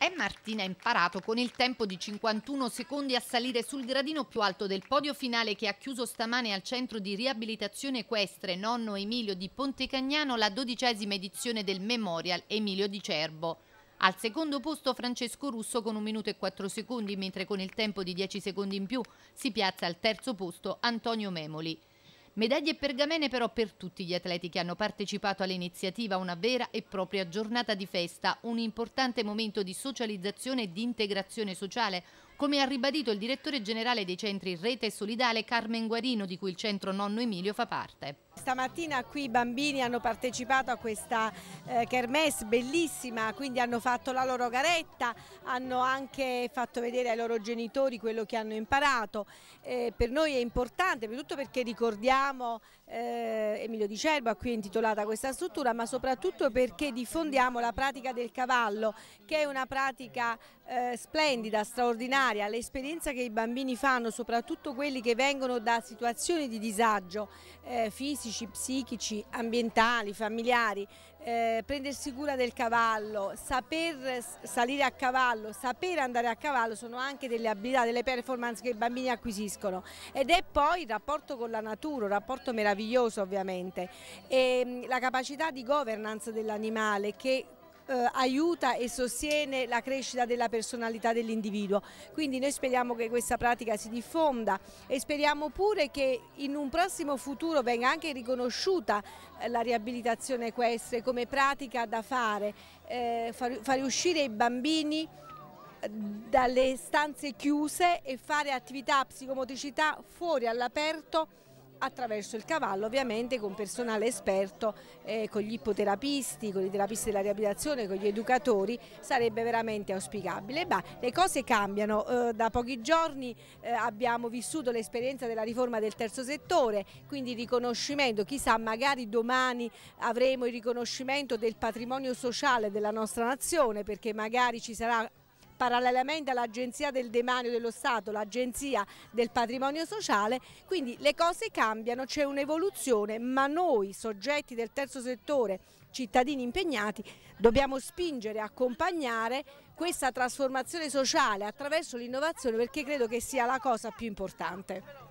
E Martina ha imparato con il tempo di 51 secondi a salire sul gradino più alto del podio finale che ha chiuso stamane al centro di riabilitazione equestre Nonno Emilio di Pontecagnano la dodicesima edizione del Memorial Emilio di Cerbo. Al secondo posto Francesco Russo con 1 minuto e 4 secondi, mentre con il tempo di 10 secondi in più si piazza al terzo posto Antonio Memoli. Medaglie e pergamene però per tutti gli atleti che hanno partecipato all'iniziativa, una vera e propria giornata di festa, un importante momento di socializzazione e di integrazione sociale, come ha ribadito il direttore generale dei centri Rete Solidale Carmen Guarino, di cui il centro Nonno Emilio fa parte. Stamattina qui i bambini hanno partecipato a questa eh, kermesse bellissima, quindi hanno fatto la loro garetta, hanno anche fatto vedere ai loro genitori quello che hanno imparato. Eh, per noi è importante, soprattutto perché ricordiamo eh, Emilio Di Cerbo, a cui è intitolata questa struttura, ma soprattutto perché diffondiamo la pratica del cavallo, che è una pratica eh, splendida, straordinaria straordinaria l'esperienza che i bambini fanno, soprattutto quelli che vengono da situazioni di disagio eh, fisici, psichici, ambientali, familiari, eh, prendersi cura del cavallo, saper salire a cavallo, saper andare a cavallo sono anche delle abilità, delle performance che i bambini acquisiscono ed è poi il rapporto con la natura, un rapporto meraviglioso ovviamente e ehm, la capacità di governance dell'animale che eh, aiuta e sostiene la crescita della personalità dell'individuo. Quindi noi speriamo che questa pratica si diffonda e speriamo pure che in un prossimo futuro venga anche riconosciuta eh, la riabilitazione equestre come pratica da fare, eh, far, far uscire i bambini eh, dalle stanze chiuse e fare attività psicomotricità fuori all'aperto attraverso il cavallo ovviamente con personale esperto, eh, con gli ipoterapisti, con i terapisti della riabilitazione, con gli educatori, sarebbe veramente auspicabile. Bah, le cose cambiano, eh, da pochi giorni eh, abbiamo vissuto l'esperienza della riforma del terzo settore, quindi riconoscimento, chissà magari domani avremo il riconoscimento del patrimonio sociale della nostra nazione perché magari ci sarà parallelamente all'Agenzia del Demanio dello Stato, l'Agenzia del Patrimonio Sociale, quindi le cose cambiano, c'è un'evoluzione, ma noi soggetti del terzo settore, cittadini impegnati, dobbiamo spingere, e accompagnare questa trasformazione sociale attraverso l'innovazione perché credo che sia la cosa più importante.